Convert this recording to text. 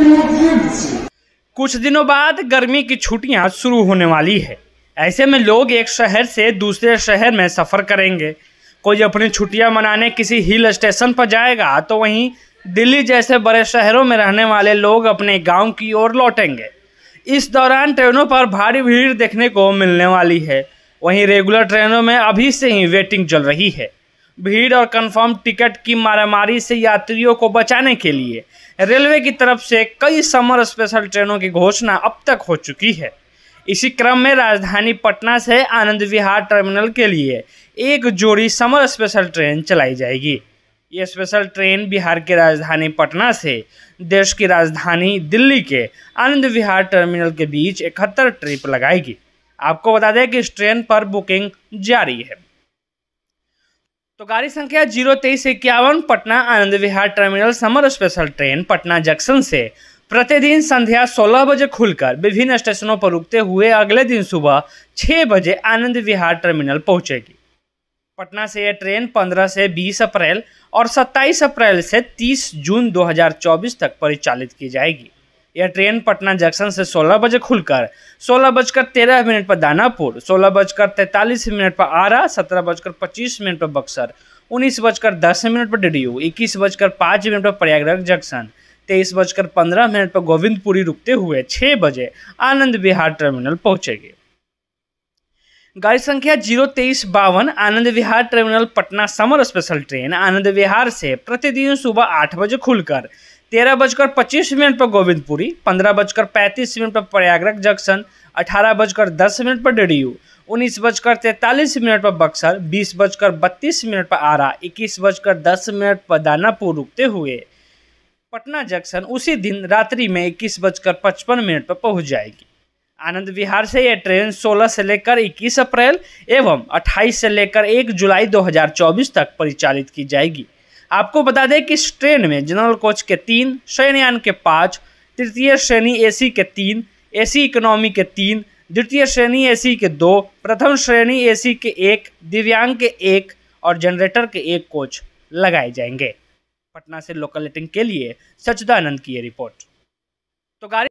कुछ दिनों बाद गर्मी की छुट्टियां शुरू होने वाली है ऐसे में लोग एक शहर से दूसरे शहर में सफ़र करेंगे कोई अपनी छुट्टियां मनाने किसी हिल स्टेशन पर जाएगा तो वहीं दिल्ली जैसे बड़े शहरों में रहने वाले लोग अपने गांव की ओर लौटेंगे इस दौरान ट्रेनों पर भारी भीड़ देखने को मिलने वाली है वहीं रेगुलर ट्रेनों में अभी से ही वेटिंग चल रही है भीड़ और कंफर्म टिकट की मारामारी से यात्रियों को बचाने के लिए रेलवे की तरफ से कई समर स्पेशल ट्रेनों की घोषणा अब तक हो चुकी है इसी क्रम में राजधानी पटना से आनंद विहार टर्मिनल के लिए एक जोड़ी समर स्पेशल ट्रेन चलाई जाएगी ये स्पेशल ट्रेन बिहार की राजधानी पटना से देश की राजधानी दिल्ली के आनंद विहार टर्मिनल के बीच इकहत्तर ट्रिप लगाएगी आपको बता दें कि इस ट्रेन पर बुकिंग जारी है तो गाड़ी संख्या जीरो तेईस इक्यावन Patna Anand Vihar terminal summer special train Patna junction से प्रतिदिन संध्या 16 बजे खुलकर विभिन्न स्टेशनों पर रुकते हुए अगले दिन सुबह 6 बजे आनंद विहार टर्मिनल पहुंचेगी पटना से यह ट्रेन 15 से 20 अप्रैल और 27 अप्रैल से 30 जून 2024 तक परिचालित की जाएगी यह ट्रेन पटना जंक्शन से सोलह बजे खुलकर सोलह बजकर तेरह मिनट पर दानापुर सोलह बजकर तैंतालीस मिनट पर आरा सत्रह बजकर पच्चीस मिनट पर बक्सर उन्नीस बजकर दस मिनट पर डीडीयू इक्कीस बजकर पाँच मिनट पर प्रयागराज जंक्शन तेईस बजकर पंद्रह मिनट पर गोविंदपुरी रुकते हुए छः बजे आनंद विहार टर्मिनल पहुंचेगी गाड़ी संख्या जीरो तेईस बावन Anand Vihar terminal Patna summer special train Anand Vihar से प्रतिदिन सुबह आठ बजे खुलकर तेरह बजकर पच्चीस मिनट पर गोविंदपुरी पंद्रह बजकर पैंतीस मिनट पर प्रयागराज जंक्शन अठारह बजकर दस मिनट पर डेडियू उन्नीस बजकर तैंतालीस मिनट पर बक्सर बीस बजकर बत्तीस मिनट पर आरा इक्कीस बजकर दस मिनट पर दानापुर रुकते हुए पटना जंक्शन उसी दिन रात्रि में इक्कीस बजकर पचपन मिनट पर पहुंच जाएगी आनंद विहार से यह ट्रेन 16 से लेकर 21 अप्रैल एवं 28 से लेकर 1 जुलाई 2024 तक परिचालित की जाएगी आपको बता दें कि इस ट्रेन में जनरल कोच के तीन शयनयान के पाँच तृतीय श्रेणी एसी के तीन एसी इकोनॉमी के तीन द्वितीय श्रेणी एसी के दो प्रथम श्रेणी एसी के एक दिव्यांग के एक और जनरेटर के एक कोच लगाए जाएंगे पटना से लोकल रेटिंग के लिए सचदानंद की ये रिपोर्ट तो गाड़ी